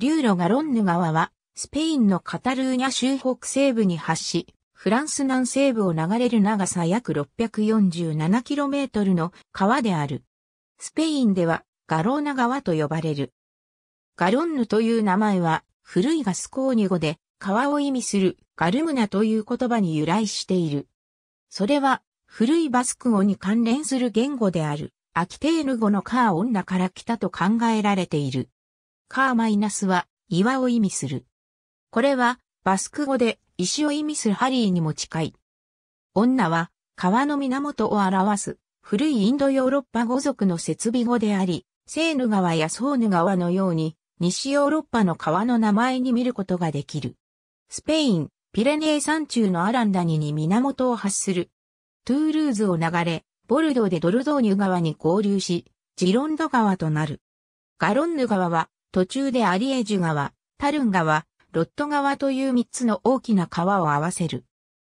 流路ガロンヌ川は、スペインのカタルーニャ州北西部に発し、フランス南西部を流れる長さ約 647km の川である。スペインではガローナ川と呼ばれる。ガロンヌという名前は古いガスコーニ語で川を意味するガルムナという言葉に由来している。それは古いバスク語に関連する言語であるアキテーヌ語のカー女から来たと考えられている。カーマイナスは岩を意味する。これはバスク語で石を意味するハリーにも近い。女は川の源を表す古いインドヨーロッパ語族の設備語であり、セーヌ川やソーヌ川のように西ヨーロッパの川の名前に見ることができる。スペイン、ピレネー山中のアランダニに源を発する。トゥールーズを流れ、ボルドーでドルドーニュ川に合流し、ジロンド川となる。ガロンヌ川は途中でアリエジュ川、タルン川、ロット川という3つの大きな川を合わせる。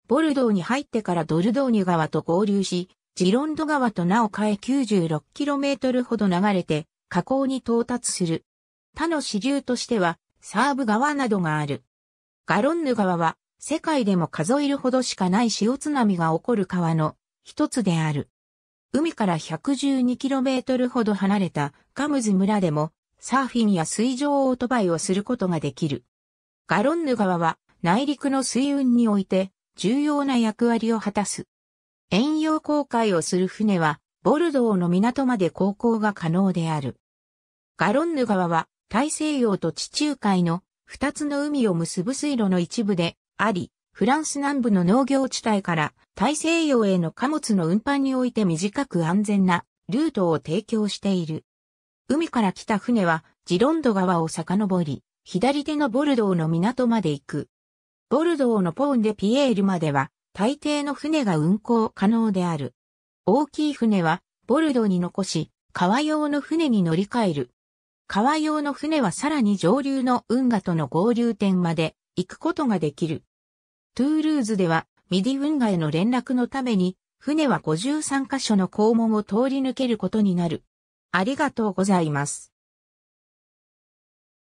ボルドーに入ってからドルドーニュ川と合流し、ジロンド川と名を変え 96km ほど流れて、河口に到達する。他の支流としては、サーブ川などがある。ガロンヌ川は、世界でも数えるほどしかない潮津波が起こる川の一つである。海から 112km ほど離れたガムズ村でもサーフィンや水上オートバイをすることができる。ガロンヌ川は内陸の水運において重要な役割を果たす。遠洋航海をする船はボルドーの港まで航行が可能である。ガロンヌ川は大西洋と地中海の二つの海を結ぶ水路の一部であり、フランス南部の農業地帯から大西洋への貨物の運搬において短く安全なルートを提供している。海から来た船は、ジロンド川を遡り、左手のボルドーの港まで行く。ボルドーのポーンでピエールまでは、大抵の船が運航可能である。大きい船は、ボルドーに残し、川用の船に乗り換える。川用の船はさらに上流の運河との合流点まで行くことができる。トゥールーズでは、ミディ運河への連絡のために、船は53カ所の肛門を通り抜けることになる。ありがとうございます。